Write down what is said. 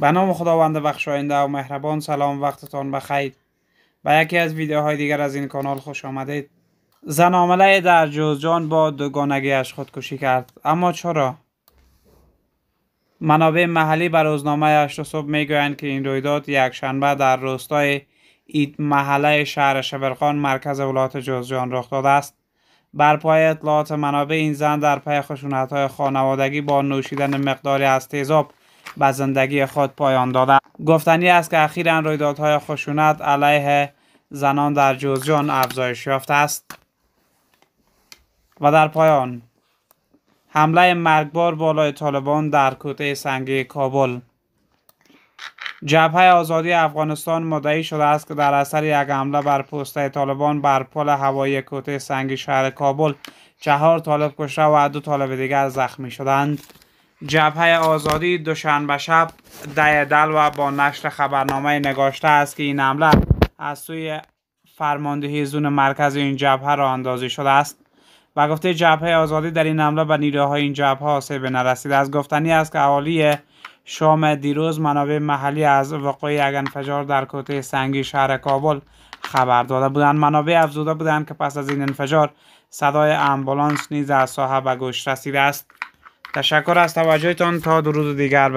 به نام خداوند بخشاینده و مهربان سلام وقتتان بخیر و یکی از ویدیوهای دیگر از این کانال خوش آمدید زن عامله در جوزجان با دوگانگیش خودکشی کرد اما چرا منابع محلی بر روزنامه هشت صبح میگویند که این رویداد شنبه در روستای اید محله شهر شبرقان مرکز ولایت جوزجان رخ داده است بر پای اطلاعات منابع این زن در پی های خانوادگی با نوشیدن مقداری از تیزاب به زندگی خود پایان داده گفتنی است که اخیرا رویدادهای خشونت علیه زنان در جوزجان افزایش یافته است و در پایان حمله مرگبار بالای طالبان در کوته سنگی کابل جبهه آزادی افغانستان مدعی شده است که در اثر یک حمله بر پوسته طالبان بر پل هوایی کوته سنگی شهر کابل چهار طالب کشته و دو طالب دیگر زخمی شدند جبهه آزادی دوشنبه شب ده و با نشر خبرنامه نگاشته است که این حمله از سوی فرماندهی زون مرکز این جبهه را اندازی شده است و گفته جبهه آزادی در این حمله به نیروهای این جبهه آسیب نرسیده از گفتنی است که اهالی شام دیروز منابع محلی از وقوع یک انفجار در کوته سنگی شهر کابل خبر داده بودند منابع افزوده بودند که پس از این انفجار صدای امبولانس نیز از صاحب گوش رسیده است تشکر از توجهتان تا درود دیگر